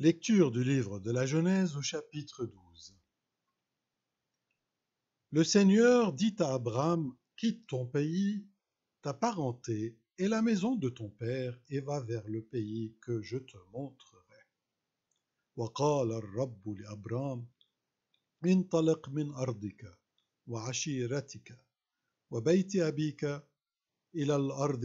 Lecture du livre de la Genèse au chapitre 12 Le Seigneur dit à Abraham, Quitte ton pays, ta parenté et la maison de ton père et va vers le pays que je te montrerai. وقال الرب لأبرام انطلق من أرضك وعشيرتك وبيت أبيك إلى الأرض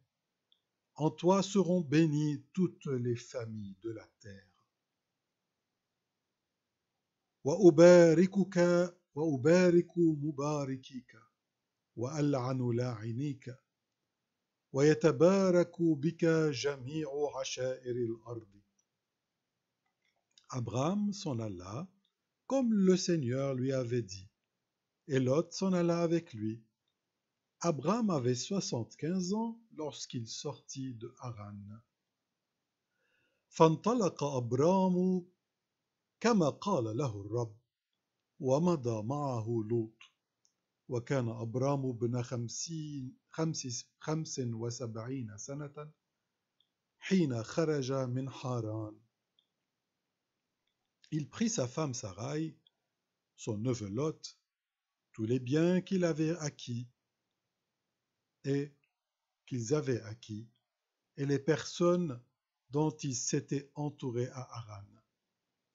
En toi seront bénies toutes les familles de la terre. Abraham s'en alla, comme le Seigneur lui avait dit, et Lot s'en alla avec lui. Abraham avait soixante-quinze ans lorsqu'il sortit de Haran. Fantalaka Abrahamu, comme qu'Allah lui a dit, et il partit avec lui Lot, sanatan, Abraham avait soixante ans il sortit de Haran. Il prit sa femme Sarai, son neveu Lot, tous les biens qu'il avait acquis et qu'ils avaient acquis, et les personnes dont ils s'étaient entourés à Haran.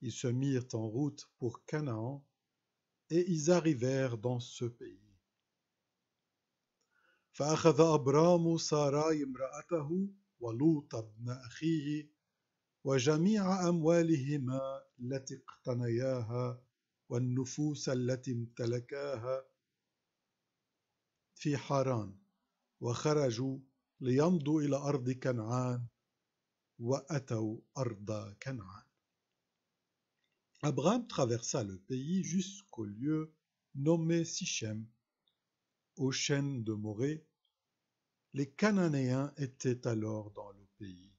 Ils se mirent en route pour Canaan, et ils arrivèrent dans ce pays. فأخذ أبرام ساراي امرأته ولوط ابن أخيه وجميع أموالهما التي اقتنياها والنفوس التي امتلكاها في حاران وخرجوا ليمضوا إلى أرض كنعان وأتوا أرض كنعان Abraham traversa le pays jusqu'au lieu nommé Sichem, aux chênes de Morée. Les Cananéens étaient alors dans le pays.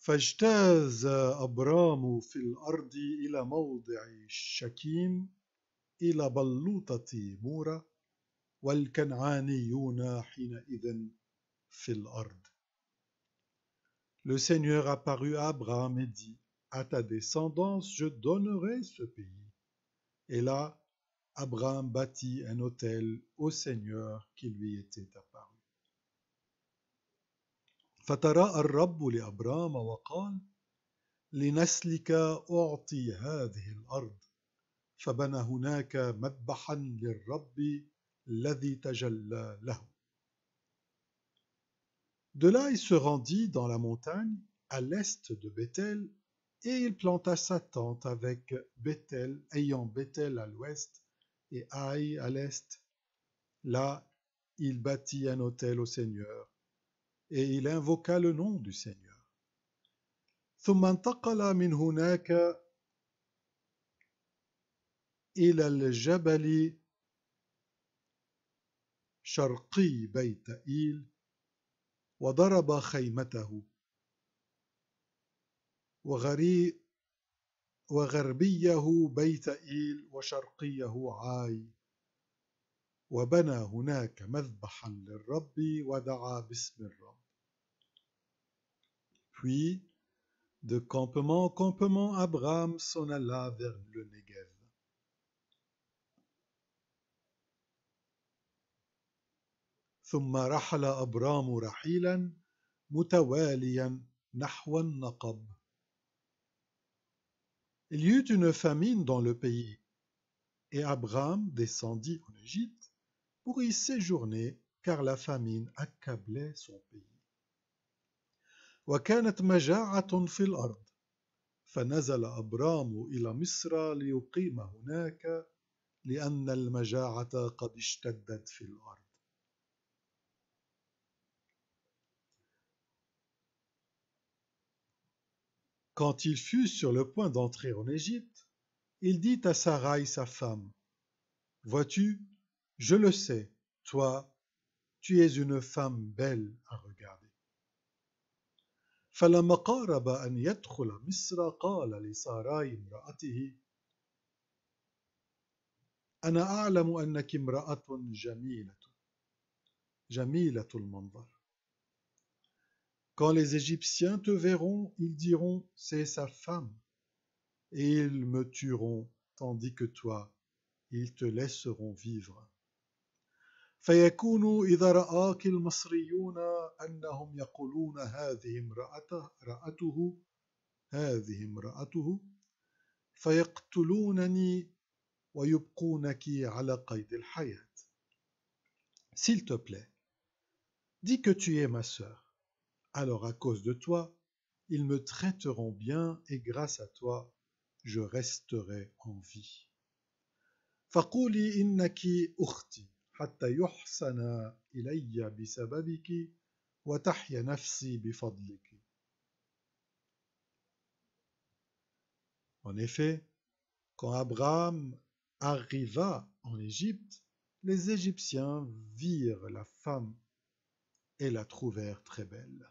فاجتاز أبرام في الأرض إلى موضع شكيم إلى بلوطة والكنعانيون حينئذ في الأرض Le Seigneur apparut à Abraham et dit À ta descendance je donnerai ce pays. Et là, Abraham bâtit un hôtel au Seigneur qui lui était apparu. فتراءى الرب لأبرام وقال لنسلك أعطي هذه الأرض de là, il se rendit dans la montagne, à l'est de Bethel, et il planta sa tente avec Bethel, ayant Bethel à l'ouest et Aï à l'est. Là, il bâtit un hôtel au Seigneur, et il invoqua le nom du Seigneur. إلى الجبل شرقي بيت إيل وضرب خيمته وغري وغربيه بيت إيل وشرقيه عاي وبنى هناك مذبحا للرب ودعا باسم الرب Puis, de campement en campement, Abraham s'en alla vers le Negev. ثم رحل أبرام رحيلا متواليا نحو النقب. Il y eut une famine dans le pays, et Abraham descendit en Égypte pour y séjourner, car la famine accablait son pays. وكانت مجاعة في الأرض، فنزل أبرام إلى مصر ليقيم هناك لأن المجاعة قد اشتدت في الأرض. Quand il fut sur le point d'entrer en Égypte, il dit à Sarai sa femme, Vois-tu, je le sais, toi, tu es une femme belle à regarder. فلما قارب أن يدخل مصر قال لساراي امرأته أنا أعلم أنك امرأة جميلة جميلة المنظر quand les Égyptiens te verront, ils diront, c'est sa femme, et ils me tueront, tandis que toi, ils te laisseront vivre. فيكون إذا رآك المصريون أنهم يقولون هذه امرأته رأته هذه امرأته فيقتلونني ويبقونك على قيد الحياة. S'il te plaît, dis que tu es ma sœur alors à cause de toi, ils me traiteront bien et grâce à toi, je resterai en vie. En effet, quand Abraham arriva en Égypte, les Égyptiens virent la femme et la trouvèrent très belle.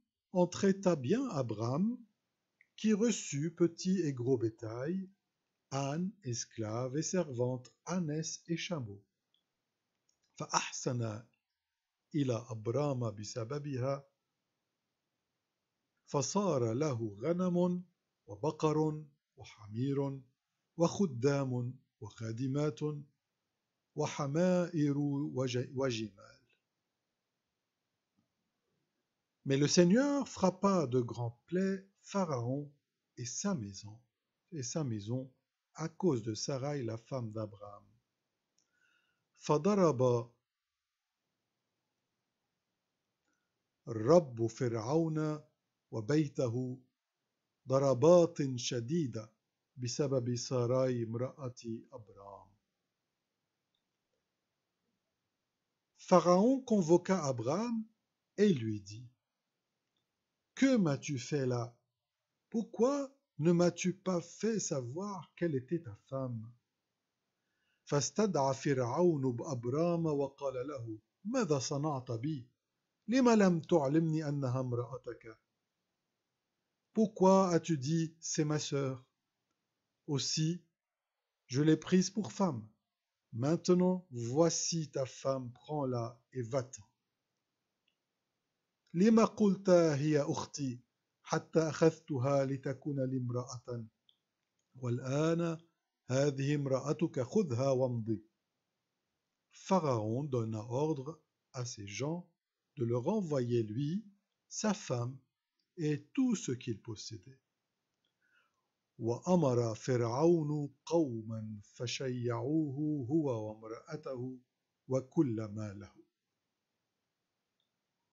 on traita bien abraham qui reçut petit et gros bétail ânes esclave et servante ânes et chameau faâsana ila abraham bisababiha, fasara lahu Ranamon wa Wahamiron wa hamiron wa Iru wa wa wa mais le Seigneur frappa de grands plaies Pharaon et sa maison, et sa maison à cause de Sarai, la femme d'Abraham. Pharaon convoqua Abraham et lui dit que m'as-tu fait là Pourquoi ne m'as-tu pas fait savoir quelle était ta femme Pourquoi as-tu dit c'est ma sœur Aussi, je l'ai prise pour femme. Maintenant, voici ta femme, prends-la et va-t'en. لم قلت هي أختي حتى أخذتها لتكون لي امرأة والآن هذه امرأتك خذها وامضي Pharaon donna ordre à ses gens de le renvoyer lui, sa femme et tout ce qu'il possédait. وأمر فرعون قوما فشيعوه هو وامرأته وكل ما له